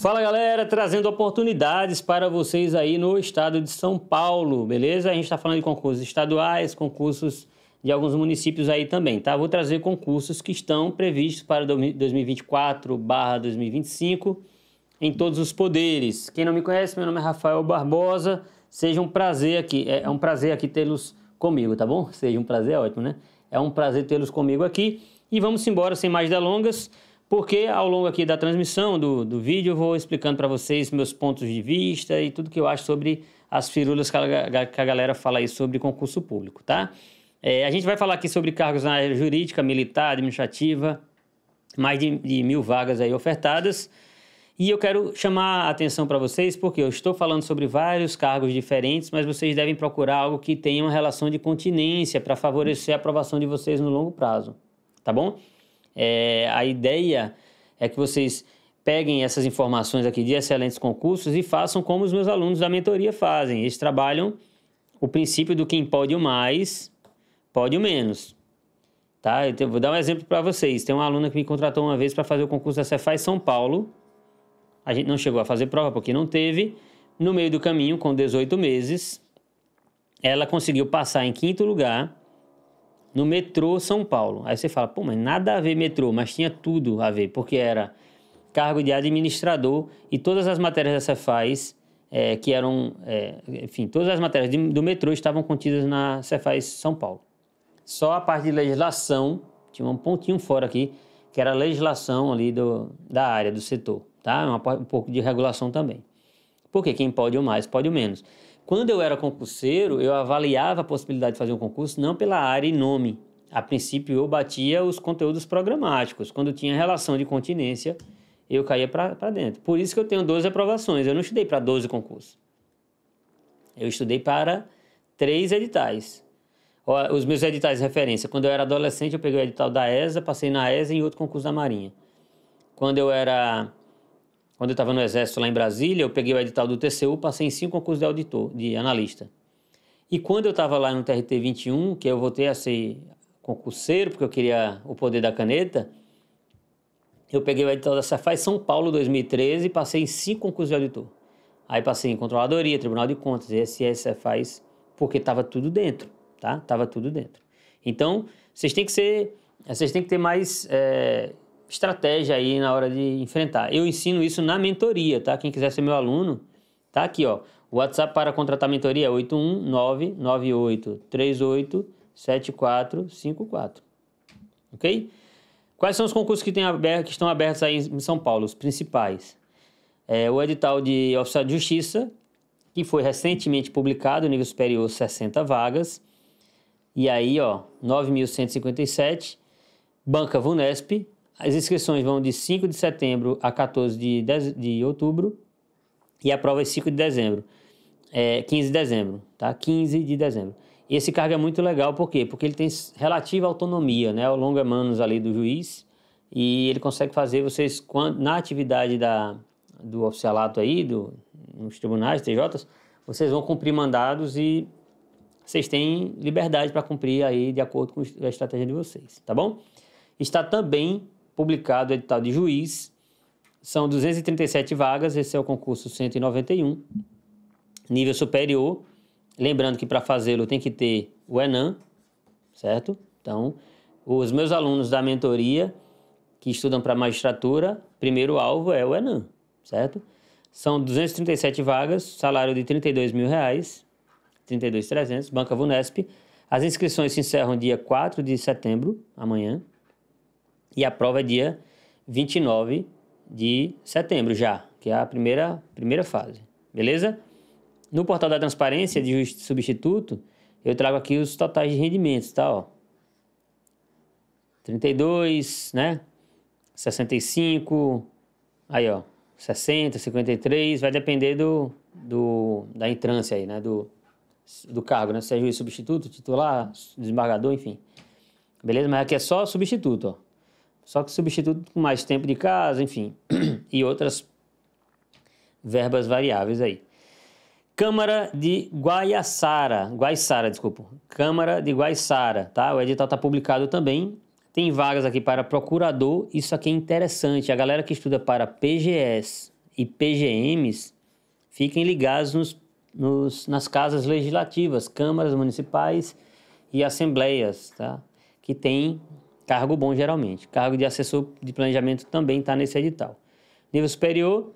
Fala galera, trazendo oportunidades para vocês aí no estado de São Paulo, beleza? A gente está falando de concursos estaduais, concursos de alguns municípios aí também, tá? Vou trazer concursos que estão previstos para 2024/2025 em todos os poderes. Quem não me conhece, meu nome é Rafael Barbosa. Seja um prazer aqui, é, é um prazer aqui tê-los comigo, tá bom? Seja um prazer, é ótimo, né? É um prazer tê-los comigo aqui e vamos embora sem mais delongas porque ao longo aqui da transmissão, do, do vídeo, eu vou explicando para vocês meus pontos de vista e tudo que eu acho sobre as firulas que a, que a galera fala aí sobre concurso público, tá? É, a gente vai falar aqui sobre cargos na área jurídica, militar, administrativa, mais de, de mil vagas aí ofertadas. E eu quero chamar a atenção para vocês, porque eu estou falando sobre vários cargos diferentes, mas vocês devem procurar algo que tenha uma relação de continência para favorecer a aprovação de vocês no longo prazo, tá bom? É, a ideia é que vocês peguem essas informações aqui de excelentes concursos e façam como os meus alunos da mentoria fazem. Eles trabalham o princípio do quem pode o mais, pode o menos. Tá? Eu vou dar um exemplo para vocês. Tem uma aluna que me contratou uma vez para fazer o concurso da Cefaz São Paulo. A gente não chegou a fazer prova porque não teve. No meio do caminho, com 18 meses, ela conseguiu passar em quinto lugar no metrô São Paulo. Aí você fala, pô, mas nada a ver metrô, mas tinha tudo a ver, porque era cargo de administrador e todas as matérias da Cefaz, é, que eram, é, enfim, todas as matérias de, do metrô estavam contidas na Cefaz São Paulo. Só a parte de legislação, tinha um pontinho fora aqui, que era a legislação ali do, da área, do setor, tá? É um, um pouco de regulação também. Porque quem pode o mais, pode o menos. Quando eu era concurseiro, eu avaliava a possibilidade de fazer um concurso não pela área e nome. A princípio, eu batia os conteúdos programáticos. Quando tinha relação de continência, eu caía para dentro. Por isso que eu tenho 12 aprovações. Eu não estudei para 12 concursos. Eu estudei para três editais. Os meus editais de referência. Quando eu era adolescente, eu peguei o edital da ESA, passei na ESA e em outro concurso da Marinha. Quando eu era quando eu estava no Exército lá em Brasília, eu peguei o edital do TCU, passei em cinco concursos de auditor, de analista. E quando eu estava lá no TRT 21, que eu voltei a ser concurseiro, porque eu queria o poder da caneta, eu peguei o edital da Cefaz São Paulo 2013 e passei em cinco concursos de auditor. Aí passei em Controladoria, Tribunal de Contas, ISS, Cefaz, porque estava tudo dentro, tá? Tava tudo dentro. Então, vocês têm que ser, vocês têm que ter mais é, estratégia aí na hora de enfrentar. Eu ensino isso na mentoria, tá? Quem quiser ser meu aluno, tá aqui, ó. O WhatsApp para contratar mentoria é 81998387454. OK? Quais são os concursos que, tem aberto, que estão abertos aí em São Paulo, os principais? É, o edital de oficial de justiça, que foi recentemente publicado, nível superior 60 vagas. E aí, ó, 9.157, Banca Vunesp, as inscrições vão de 5 de setembro a 14 de, dez de outubro e a prova é 5 de dezembro, é, 15 de dezembro, tá? 15 de dezembro. E esse cargo é muito legal, por quê? Porque ele tem relativa autonomia, né? O longa manos ali do juiz e ele consegue fazer vocês, na atividade da, do oficialato aí, do, nos tribunais, TJs, vocês vão cumprir mandados e vocês têm liberdade para cumprir aí de acordo com a estratégia de vocês, tá bom? Está também publicado o edital de juiz. São 237 vagas, esse é o concurso 191, nível superior. Lembrando que para fazê-lo tem que ter o Enan, certo? Então, os meus alunos da mentoria que estudam para magistratura, primeiro alvo é o Enan, certo? São 237 vagas, salário de 32 mil reais, 32.300, Banca Vunesp. As inscrições se encerram dia 4 de setembro, amanhã, e a prova é dia 29 de setembro já, que é a primeira, primeira fase, beleza? No portal da transparência de substituto, eu trago aqui os totais de rendimentos, tá? Ó. 32, né? 65, aí ó, 60, 53, vai depender do, do da entrância aí, né? Do, do cargo, né? Se é juiz substituto, titular, desembargador, enfim. Beleza? Mas aqui é só substituto, ó. Só que substituto com mais tempo de casa, enfim, e outras verbas variáveis aí. Câmara de Guaiassara, Guaiçara, desculpa. Câmara de Guaiçara, tá? O edital está publicado também. Tem vagas aqui para procurador. Isso aqui é interessante. A galera que estuda para PGS e PGMs, fiquem ligados nos, nos, nas casas legislativas, câmaras municipais e assembleias, tá? Que tem Cargo bom, geralmente. Cargo de assessor de planejamento também está nesse edital. Nível superior,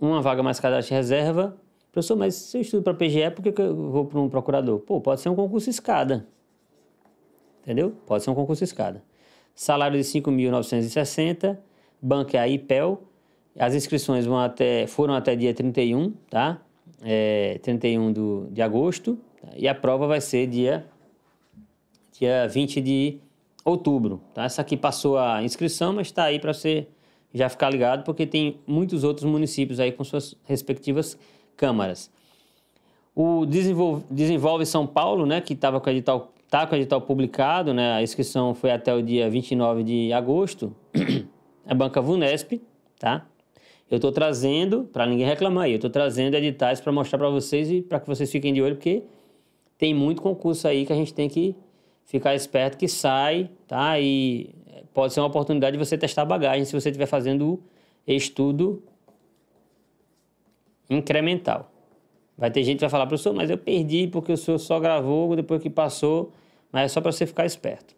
uma vaga mais cadastro de reserva. Professor, mas se eu estudo para PGE, por que eu vou para um procurador? Pô, pode ser um concurso escada. Entendeu? Pode ser um concurso escada. Salário de 5.960, banco é a IPEL. As inscrições vão até, foram até dia 31, tá? É, 31 do, de agosto. Tá? E a prova vai ser dia, dia 20 de outubro. Tá? Essa aqui passou a inscrição, mas está aí para você já ficar ligado, porque tem muitos outros municípios aí com suas respectivas câmaras. O Desenvolve, Desenvolve São Paulo, né, que estava com o edital, tá com o edital publicado, né, a inscrição foi até o dia 29 de agosto, a é banca Vunesp, tá? Eu estou trazendo, para ninguém reclamar aí, eu estou trazendo editais para mostrar para vocês e para que vocês fiquem de olho, porque tem muito concurso aí que a gente tem que ficar esperto que sai, tá? E eh, pode ser uma oportunidade de você testar bagagem se você estiver fazendo estudo incremental. Vai ter gente que vai falar, professor, mas eu perdi porque o senhor só gravou depois que passou, mas é só para você ficar esperto.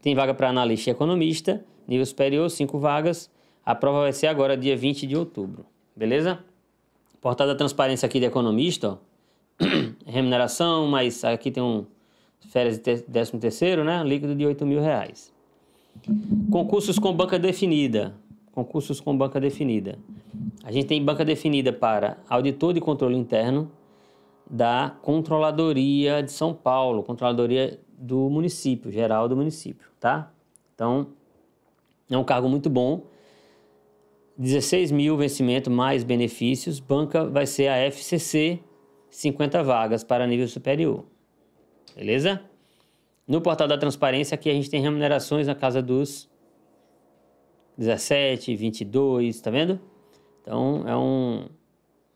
Tem vaga para analista e economista, nível superior, cinco vagas. A prova vai ser agora, dia 20 de outubro, beleza? Portada transparência aqui de economista, ó. remuneração, mas aqui tem um, férias de 13 terceiro, né? Líquido de 8 mil reais. Concursos com banca definida. Concursos com banca definida. A gente tem banca definida para auditor de controle interno da Controladoria de São Paulo, Controladoria do município, geral do município, tá? Então, é um cargo muito bom. 16 mil vencimento mais benefícios. Banca vai ser a FCC, 50 vagas para nível superior. Beleza? No portal da transparência, aqui a gente tem remunerações na casa dos 17, 22, tá vendo? Então é um,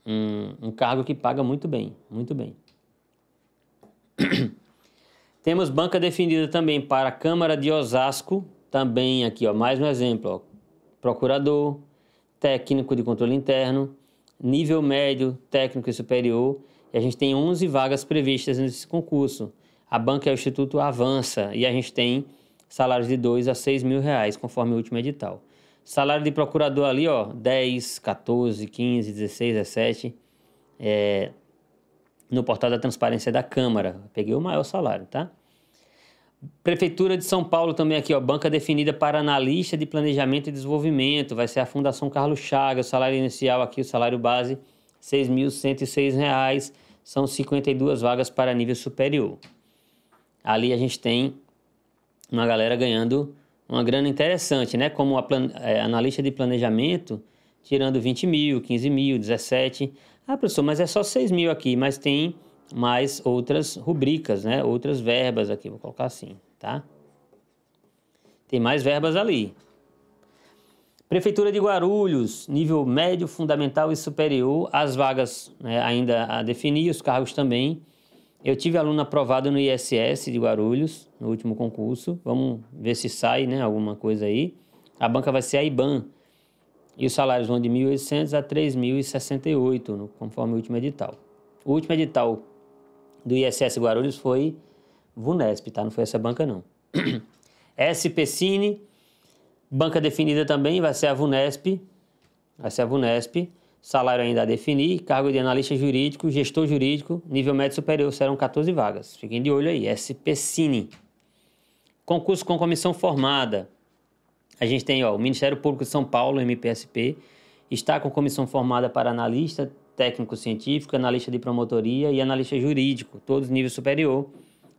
um, um cargo que paga muito bem, muito bem. Temos banca definida também para a Câmara de Osasco, também aqui, ó, mais um exemplo, ó, procurador, técnico de controle interno, nível médio, técnico e superior, e a gente tem 11 vagas previstas nesse concurso a banca e o instituto avança e a gente tem salários de 2 a 6 mil reais, conforme o último edital. Salário de procurador ali, ó, 10, 14, 15, 16, 17. É, no portal da transparência da Câmara. Peguei o maior salário, tá? Prefeitura de São Paulo também aqui, ó, banca definida para analista de planejamento e desenvolvimento, vai ser a Fundação Carlos Chagas, o salário inicial aqui, o salário base, R$ 6.106, são 52 vagas para nível superior ali a gente tem uma galera ganhando uma grana interessante, né? Como plan... É, analista de planejamento, tirando 20 mil, 15 mil, 17. Ah, professor, mas é só 6 mil aqui, mas tem mais outras rubricas, né? Outras verbas aqui, vou colocar assim, tá? Tem mais verbas ali. Prefeitura de Guarulhos, nível médio, fundamental e superior, as vagas né, ainda a definir, os cargos também eu tive aluno aprovado no ISS de Guarulhos, no último concurso. Vamos ver se sai né, alguma coisa aí. A banca vai ser a IBAN. E os salários vão de 1.800 a 3.068, conforme o último edital. O último edital do ISS Guarulhos foi VUNESP, tá? Não foi essa banca, não. SPCine, banca definida também, vai ser a VUNESP. Vai ser a VUNESP salário ainda a definir, cargo de analista jurídico, gestor jurídico, nível médio superior, serão 14 vagas. Fiquem de olho aí, SPCine. Concurso com comissão formada. A gente tem ó, o Ministério Público de São Paulo, MPSP, está com comissão formada para analista técnico científico, analista de promotoria e analista jurídico, todos nível superior.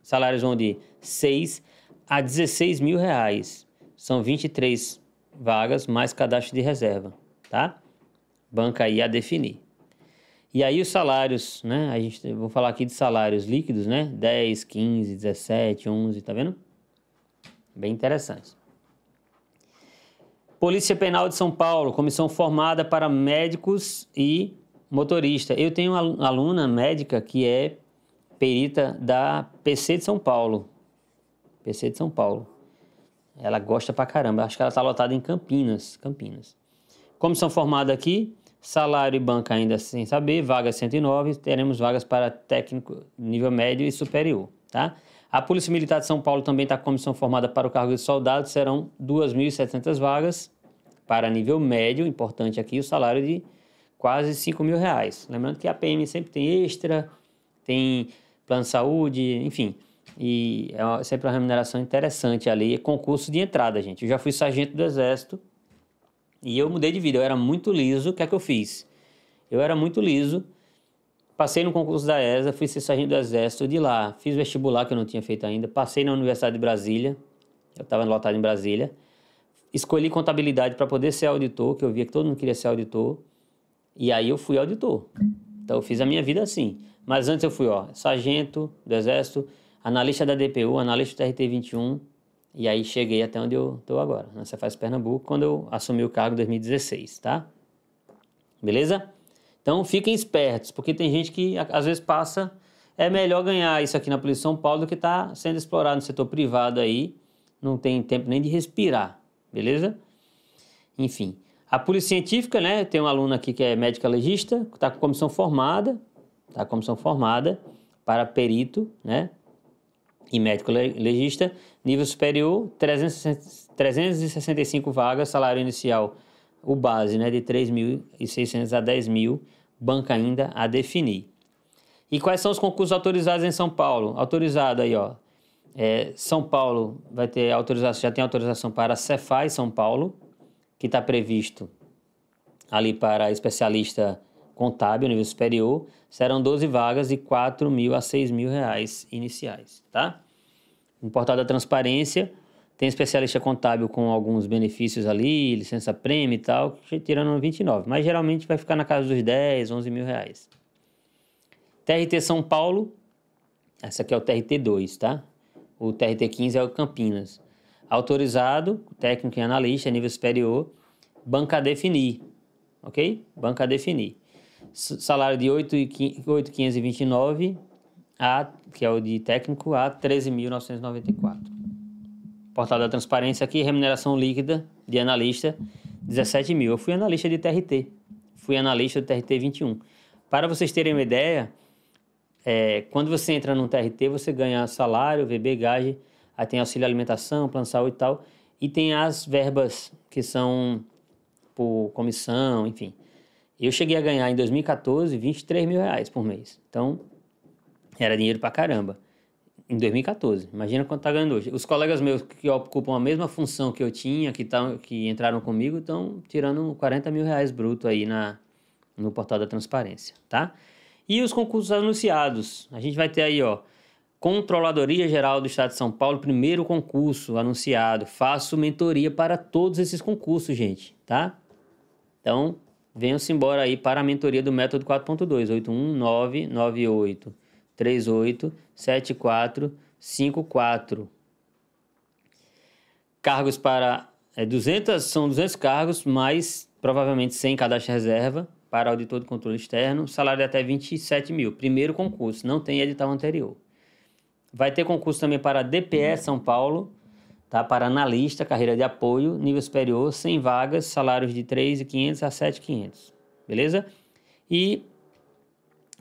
Salários vão de 6 a 16 mil reais. São 23 vagas mais cadastro de reserva, tá? banca aí a definir. E aí os salários, né? A gente vou falar aqui de salários líquidos, né? 10, 15, 17, 11, tá vendo? Bem interessante. Polícia Penal de São Paulo, comissão formada para médicos e motorista. Eu tenho uma aluna médica que é perita da PC de São Paulo. PC de São Paulo. Ela gosta pra caramba. Acho que ela tá lotada em Campinas, Campinas. Comissão formada aqui Salário e banca ainda sem saber, vaga 109, teremos vagas para técnico nível médio e superior, tá? A Polícia Militar de São Paulo também está com comissão formada para o cargo de soldado, serão 2.700 vagas para nível médio, importante aqui, o salário de quase 5 mil reais. Lembrando que a PM sempre tem extra, tem plano de saúde, enfim. E é sempre uma remuneração interessante ali. É concurso de entrada, gente. Eu já fui sargento do Exército, e eu mudei de vida, eu era muito liso, o que é que eu fiz? Eu era muito liso, passei no concurso da ESA, fui ser sargento do Exército de lá, fiz vestibular que eu não tinha feito ainda, passei na Universidade de Brasília, eu estava lotado em Brasília, escolhi contabilidade para poder ser auditor, que eu via que todo mundo queria ser auditor, e aí eu fui auditor. Então eu fiz a minha vida assim. Mas antes eu fui, ó, sargento do Exército, analista da DPU, analista do TRT 21, e aí cheguei até onde eu estou agora, na Cefaz Pernambuco, quando eu assumi o cargo em 2016, tá? Beleza? Então fiquem espertos, porque tem gente que às vezes passa. É melhor ganhar isso aqui na Polícia de São Paulo do que estar tá sendo explorado no setor privado aí. Não tem tempo nem de respirar, beleza? Enfim. A Polícia Científica, né? Tem um aluno aqui que é médica legista, está com comissão formada, está com comissão formada para perito, né? E médico legista, Nível superior, 365 vagas, salário inicial, o base né, de 3.600 a 10.000, banca ainda a definir. E quais são os concursos autorizados em São Paulo? Autorizado aí, ó. É, são Paulo vai ter autorização, já tem autorização para a Cefai São Paulo, que está previsto ali para especialista contábil, nível superior, serão 12 vagas de 4 mil a 6 mil reais iniciais, tá? Um portal da transparência, tem especialista contábil com alguns benefícios ali, licença prêmio e tal, tirando 29. Mas geralmente vai ficar na casa dos 10, 11 mil reais. TRT São Paulo, essa aqui é o TRT 2, tá? O TRT 15 é o Campinas. Autorizado, técnico e analista, nível superior, banca definir, ok? Banca definir. Salário de 8,529 a, que é o de técnico, a 13.994. Portal da transparência aqui, remuneração líquida de analista, 17 mil. Eu fui analista de TRT, fui analista do TRT 21. Para vocês terem uma ideia, é, quando você entra no TRT, você ganha salário, VB, gage, aí tem auxílio alimentação, plano de saúde e tal, e tem as verbas que são por comissão, enfim. Eu cheguei a ganhar em 2014 23 mil reais por mês. Então, era dinheiro pra caramba. Em 2014. Imagina quanto tá ganhando hoje. Os colegas meus que ocupam a mesma função que eu tinha, que, tá, que entraram comigo, estão tirando 40 mil reais bruto aí na, no portal da transparência, tá? E os concursos anunciados. A gente vai ter aí, ó. Controladoria Geral do Estado de São Paulo, primeiro concurso anunciado. Faço mentoria para todos esses concursos, gente, tá? Então, venham-se embora aí para a mentoria do método 4.2, 38 74 54. Cargos para é, 200 são 200 cargos, mais provavelmente 100 cadastro reserva para auditor de controle externo, salário de até 27 mil. Primeiro concurso, não tem edital anterior. Vai ter concurso também para DPE São Paulo, tá? para analista, carreira de apoio, nível superior, 100 vagas, salários de 3.500 a 7.500. Beleza? E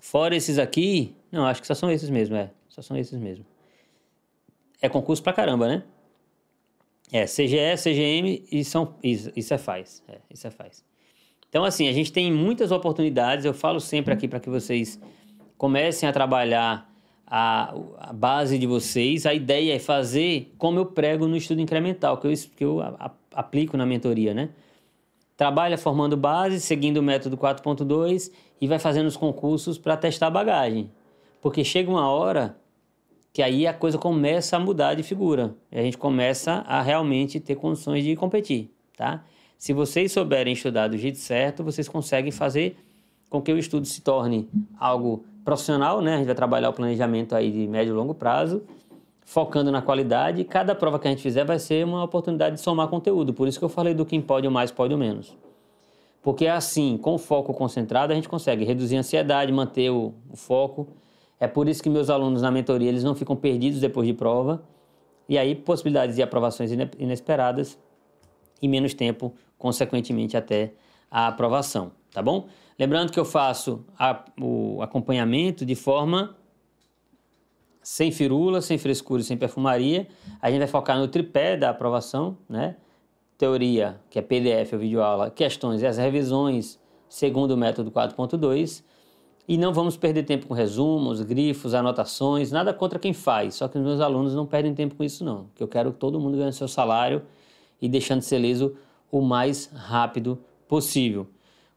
Fora esses aqui, não, acho que só são esses mesmo, é. Só são esses mesmo. É concurso pra caramba, né? É, CGE, CGM e são isso, isso é faz, é, isso é faz. Então assim, a gente tem muitas oportunidades, eu falo sempre aqui para que vocês comecem a trabalhar a, a, base de vocês. A ideia é fazer como eu prego no estudo incremental, que eu, que eu a, a, aplico na mentoria, né? trabalha formando base, seguindo o método 4.2 e vai fazendo os concursos para testar a bagagem. Porque chega uma hora que aí a coisa começa a mudar de figura. E a gente começa a realmente ter condições de competir, tá? Se vocês souberem estudar do jeito certo, vocês conseguem fazer com que o estudo se torne algo profissional, né? A gente vai trabalhar o planejamento aí de médio e longo prazo focando na qualidade, e cada prova que a gente fizer vai ser uma oportunidade de somar conteúdo. Por isso que eu falei do quem pode o mais, pode o menos. Porque é assim, com foco concentrado, a gente consegue reduzir a ansiedade, manter o, o foco. É por isso que meus alunos na mentoria, eles não ficam perdidos depois de prova. E aí, possibilidades de aprovações inesperadas e menos tempo, consequentemente, até a aprovação, tá bom? Lembrando que eu faço a, o acompanhamento de forma sem firula, sem frescura e sem perfumaria. A gente vai focar no tripé da aprovação, né? Teoria, que é PDF é ou videoaula, questões e as revisões, segundo o método 4.2. E não vamos perder tempo com resumos, grifos, anotações, nada contra quem faz, só que os meus alunos não perdem tempo com isso não, que eu quero que todo mundo ganhe seu salário e deixando ser liso o mais rápido possível.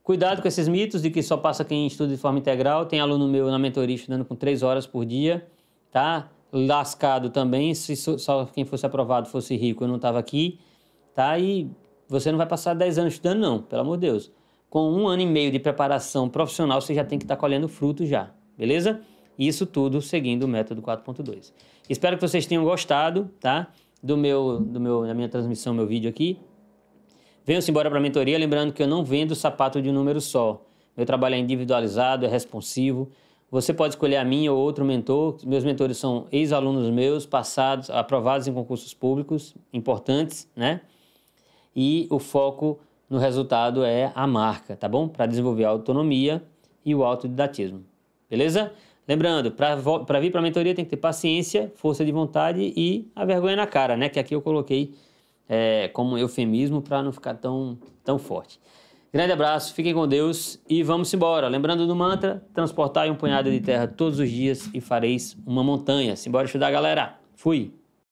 Cuidado com esses mitos de que só passa quem estuda de forma integral. Tem aluno meu na mentoria estudando com três horas por dia tá? Lascado também, se só quem fosse aprovado fosse rico, eu não estava aqui, tá? E você não vai passar 10 anos estudando, não, pelo amor de Deus. Com um ano e meio de preparação profissional, você já tem que estar tá colhendo fruto já, beleza? Isso tudo seguindo o método 4.2. Espero que vocês tenham gostado, tá? Do meu, do meu, da minha transmissão, meu vídeo aqui. Venham-se embora para a mentoria, lembrando que eu não vendo sapato de um número só. Meu trabalho é individualizado, é responsivo. Você pode escolher a minha ou outro mentor. Meus mentores são ex-alunos meus, passados, aprovados em concursos públicos importantes, né? E o foco no resultado é a marca, tá bom? Para desenvolver a autonomia e o autodidatismo. Beleza? Lembrando, para vir para a mentoria tem que ter paciência, força de vontade e a vergonha na cara, né? Que aqui eu coloquei é, como eufemismo para não ficar tão, tão forte. Grande abraço, fiquem com Deus e vamos embora. Lembrando do mantra: transportai um punhado de terra todos os dias e fareis uma montanha. Simbora estudar, galera. Fui.